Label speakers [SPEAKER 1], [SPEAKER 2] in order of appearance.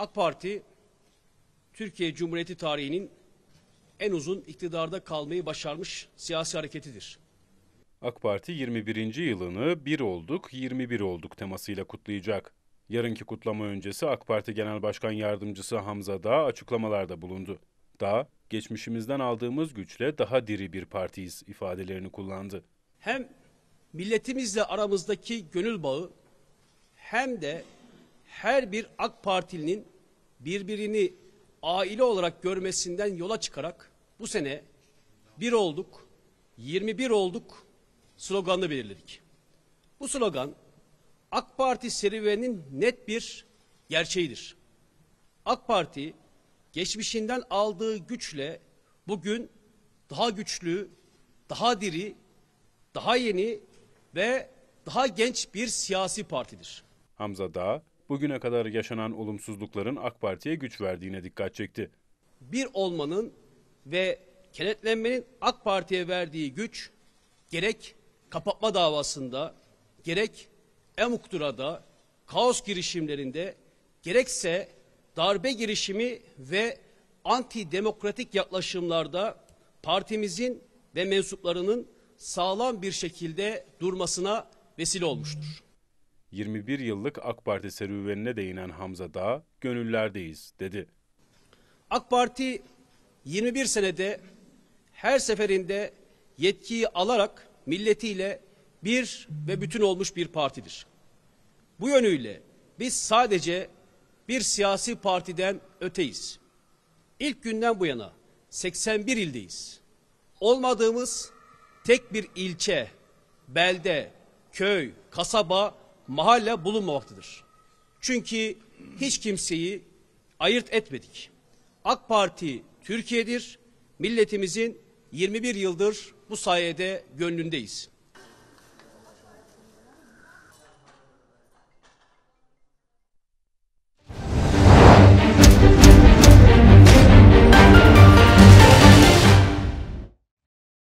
[SPEAKER 1] AK Parti Türkiye Cumhuriyeti tarihinin en uzun iktidarda kalmayı başarmış siyasi hareketidir.
[SPEAKER 2] AK Parti 21. yılını bir olduk 21 olduk temasıyla kutlayacak. Yarınki kutlama öncesi AK Parti Genel Başkan Yardımcısı Hamza Dağ açıklamalarda bulundu. Dağ, geçmişimizden aldığımız güçle daha diri bir partiyiz ifadelerini kullandı. Hem milletimizle aramızdaki gönül bağı hem de her bir AK Partilinin
[SPEAKER 1] birbirini aile olarak görmesinden yola çıkarak bu sene bir olduk, 21 olduk sloganını belirledik. Bu slogan AK Parti serüveninin net bir gerçeğidir. AK Parti geçmişinden aldığı güçle bugün daha güçlü, daha diri, daha yeni ve
[SPEAKER 2] daha genç bir siyasi partidir. Hamza Dağ, bugüne kadar yaşanan olumsuzlukların AK Parti'ye güç verdiğine dikkat çekti. Bir olmanın ve
[SPEAKER 1] kenetlenmenin AK Parti'ye verdiği güç gerek kapatma davasında, gerek Emuktura'da, kaos girişimlerinde, gerekse darbe girişimi ve antidemokratik yaklaşımlarda partimizin ve mensuplarının sağlam bir şekilde durmasına
[SPEAKER 2] vesile olmuştur. 21 yıllık AK Parti serüvenine değinen Hamza Dağ, gönüllerdeyiz dedi. AK Parti 21 senede
[SPEAKER 1] her seferinde yetkiyi alarak milletiyle bir ve bütün olmuş bir partidir. Bu yönüyle biz sadece bir siyasi partiden öteyiz. İlk günden bu yana 81 ildeyiz. Olmadığımız tek bir ilçe, belde, köy, kasaba mahalle bulunmamaktadır. Çünkü hiç kimseyi ayırt etmedik. AK Parti Türkiye'dir. Milletimizin 21 yıldır bu sayede gönlündeyiz.